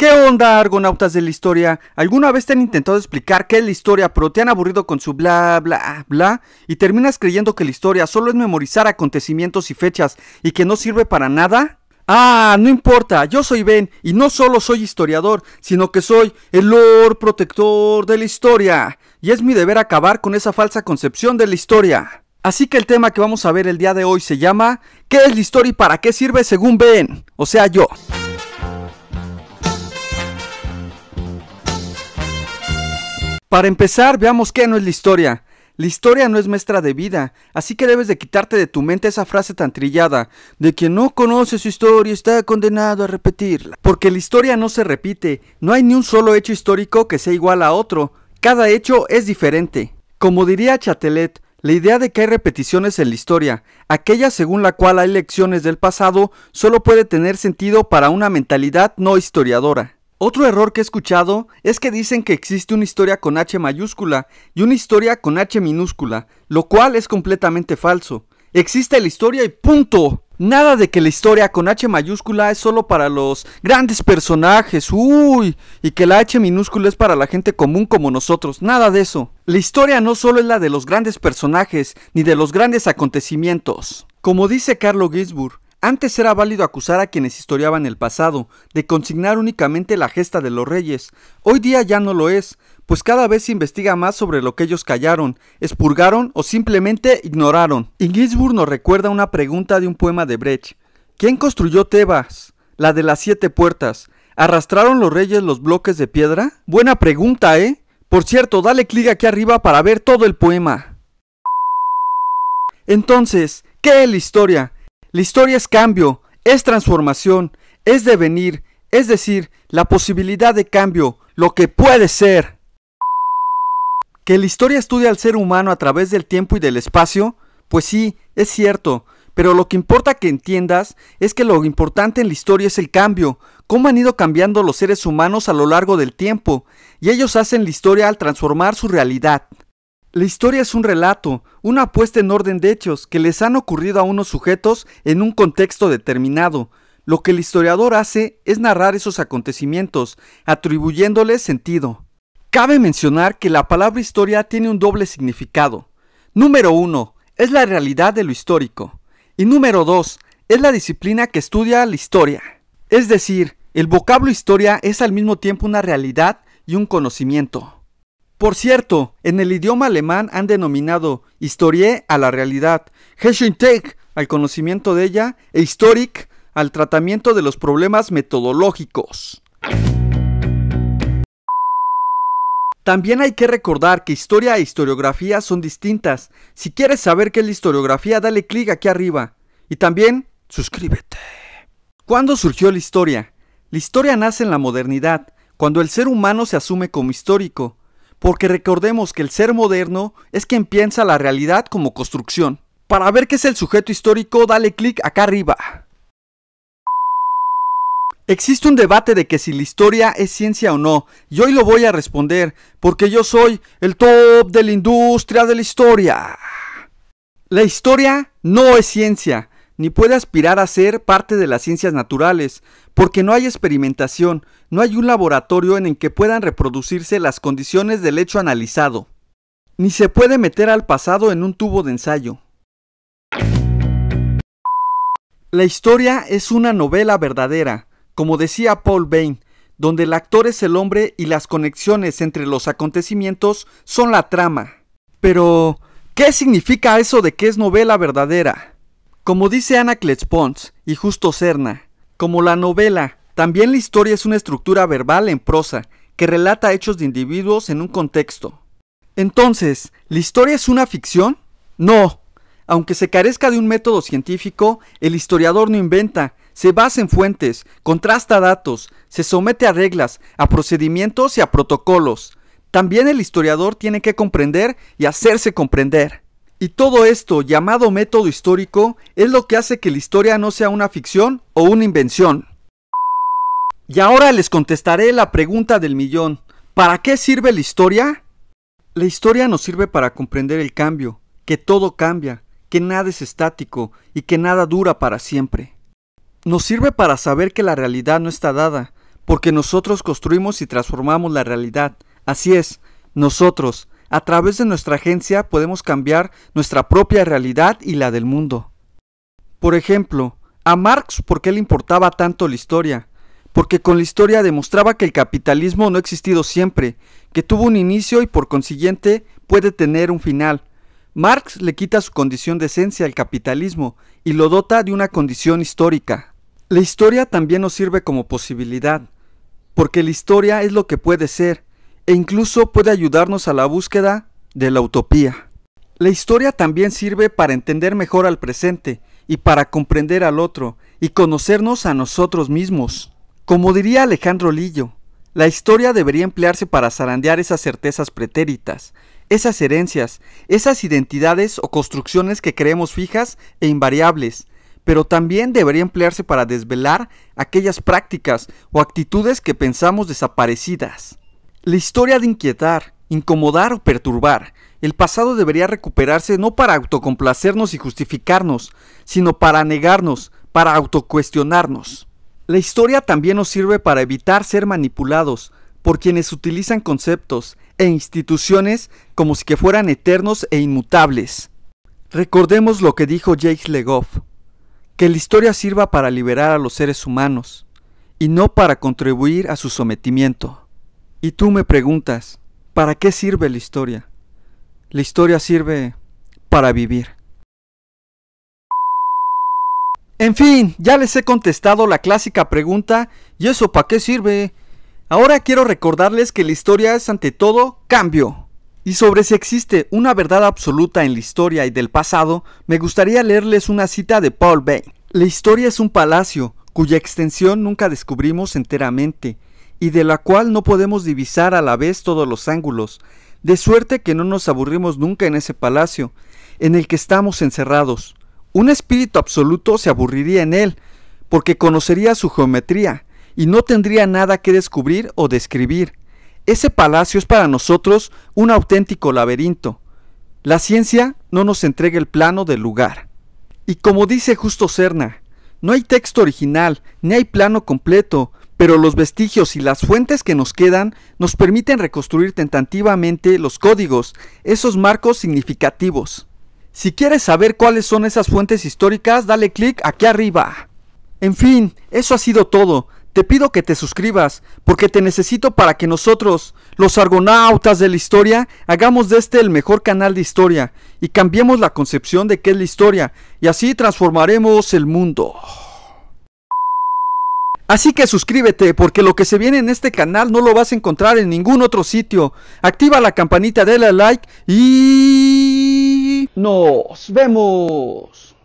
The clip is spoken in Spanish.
¿Qué onda, argonautas de la historia? ¿Alguna vez te han intentado explicar qué es la historia, pero te han aburrido con su bla, bla, bla? Y terminas creyendo que la historia solo es memorizar acontecimientos y fechas y que no sirve para nada? Ah, no importa, yo soy Ben y no solo soy historiador, sino que soy el Lord Protector de la Historia. Y es mi deber acabar con esa falsa concepción de la historia. Así que el tema que vamos a ver el día de hoy se llama ¿Qué es la historia y para qué sirve según Ben? O sea, yo. Para empezar, veamos qué no es la historia. La historia no es maestra de vida, así que debes de quitarte de tu mente esa frase tan trillada de quien no conoce su historia está condenado a repetirla. Porque la historia no se repite, no hay ni un solo hecho histórico que sea igual a otro, cada hecho es diferente. Como diría Chatelet, la idea de que hay repeticiones en la historia, aquella según la cual hay lecciones del pasado, solo puede tener sentido para una mentalidad no historiadora. Otro error que he escuchado es que dicen que existe una historia con H mayúscula y una historia con H minúscula, lo cual es completamente falso. Existe la historia y punto. Nada de que la historia con H mayúscula es solo para los grandes personajes, uy, y que la H minúscula es para la gente común como nosotros, nada de eso. La historia no solo es la de los grandes personajes, ni de los grandes acontecimientos. Como dice Carlo Gisburg, antes era válido acusar a quienes historiaban el pasado de consignar únicamente la gesta de los reyes. Hoy día ya no lo es, pues cada vez se investiga más sobre lo que ellos callaron, expurgaron o simplemente ignoraron. Y nos recuerda una pregunta de un poema de Brecht. ¿Quién construyó Tebas? La de las siete puertas. ¿Arrastraron los reyes los bloques de piedra? Buena pregunta, ¿eh? Por cierto, dale clic aquí arriba para ver todo el poema. Entonces, ¿qué es la historia? La historia es cambio, es transformación, es devenir, es decir, la posibilidad de cambio, lo que puede ser. Que la historia estudia al ser humano a través del tiempo y del espacio, pues sí, es cierto, pero lo que importa que entiendas es que lo importante en la historia es el cambio, cómo han ido cambiando los seres humanos a lo largo del tiempo, y ellos hacen la historia al transformar su realidad. La historia es un relato, una puesta en orden de hechos que les han ocurrido a unos sujetos en un contexto determinado. Lo que el historiador hace es narrar esos acontecimientos, atribuyéndoles sentido. Cabe mencionar que la palabra historia tiene un doble significado. Número uno, Es la realidad de lo histórico. Y número dos, Es la disciplina que estudia la historia. Es decir, el vocablo historia es al mismo tiempo una realidad y un conocimiento. Por cierto, en el idioma alemán han denominado historie a la realidad, Geschichte al conocimiento de ella e historic al tratamiento de los problemas metodológicos. También hay que recordar que historia e historiografía son distintas. Si quieres saber qué es la historiografía, dale clic aquí arriba. Y también, suscríbete. ¿Cuándo surgió la historia? La historia nace en la modernidad, cuando el ser humano se asume como histórico porque recordemos que el ser moderno es quien piensa la realidad como construcción. Para ver qué es el sujeto histórico, dale clic acá arriba. Existe un debate de que si la historia es ciencia o no, y hoy lo voy a responder, porque yo soy el top de la industria de la historia. La historia no es ciencia, ni puede aspirar a ser parte de las ciencias naturales, porque no hay experimentación, no hay un laboratorio en el que puedan reproducirse las condiciones del hecho analizado, ni se puede meter al pasado en un tubo de ensayo. La historia es una novela verdadera, como decía Paul Bain, donde el actor es el hombre y las conexiones entre los acontecimientos son la trama. Pero, ¿qué significa eso de que es novela verdadera? Como dice Anna Pons, y Justo Serna, como la novela, también la historia es una estructura verbal en prosa, que relata hechos de individuos en un contexto. Entonces, ¿la historia es una ficción? No. Aunque se carezca de un método científico, el historiador no inventa, se basa en fuentes, contrasta datos, se somete a reglas, a procedimientos y a protocolos. También el historiador tiene que comprender y hacerse comprender. Y todo esto, llamado método histórico, es lo que hace que la historia no sea una ficción o una invención. Y ahora les contestaré la pregunta del millón. ¿Para qué sirve la historia? La historia nos sirve para comprender el cambio, que todo cambia, que nada es estático y que nada dura para siempre. Nos sirve para saber que la realidad no está dada, porque nosotros construimos y transformamos la realidad. Así es, nosotros, a través de nuestra agencia podemos cambiar nuestra propia realidad y la del mundo. Por ejemplo, a Marx por qué le importaba tanto la historia, porque con la historia demostraba que el capitalismo no ha existido siempre, que tuvo un inicio y por consiguiente puede tener un final. Marx le quita su condición de esencia al capitalismo y lo dota de una condición histórica. La historia también nos sirve como posibilidad, porque la historia es lo que puede ser, e incluso puede ayudarnos a la búsqueda de la utopía. La historia también sirve para entender mejor al presente y para comprender al otro y conocernos a nosotros mismos. Como diría Alejandro Lillo, la historia debería emplearse para zarandear esas certezas pretéritas, esas herencias, esas identidades o construcciones que creemos fijas e invariables, pero también debería emplearse para desvelar aquellas prácticas o actitudes que pensamos desaparecidas. La historia de inquietar, incomodar o perturbar. El pasado debería recuperarse no para autocomplacernos y justificarnos, sino para negarnos, para autocuestionarnos. La historia también nos sirve para evitar ser manipulados por quienes utilizan conceptos e instituciones como si que fueran eternos e inmutables. Recordemos lo que dijo Jake Legoff, que la historia sirva para liberar a los seres humanos y no para contribuir a su sometimiento. Y tú me preguntas, ¿para qué sirve la historia? La historia sirve para vivir. En fin, ya les he contestado la clásica pregunta, ¿y eso para qué sirve? Ahora quiero recordarles que la historia es ante todo cambio. Y sobre si existe una verdad absoluta en la historia y del pasado, me gustaría leerles una cita de Paul Bay: La historia es un palacio cuya extensión nunca descubrimos enteramente, y de la cual no podemos divisar a la vez todos los ángulos, de suerte que no nos aburrimos nunca en ese palacio, en el que estamos encerrados. Un espíritu absoluto se aburriría en él, porque conocería su geometría, y no tendría nada que descubrir o describir. Ese palacio es para nosotros un auténtico laberinto. La ciencia no nos entrega el plano del lugar. Y como dice justo Cerna, no hay texto original, ni hay plano completo, pero los vestigios y las fuentes que nos quedan nos permiten reconstruir tentativamente los códigos, esos marcos significativos. Si quieres saber cuáles son esas fuentes históricas, dale clic aquí arriba. En fin, eso ha sido todo. Te pido que te suscribas, porque te necesito para que nosotros, los argonautas de la historia, hagamos de este el mejor canal de historia y cambiemos la concepción de qué es la historia, y así transformaremos el mundo. Así que suscríbete porque lo que se viene en este canal no lo vas a encontrar en ningún otro sitio. Activa la campanita, dale like y... ¡Nos vemos!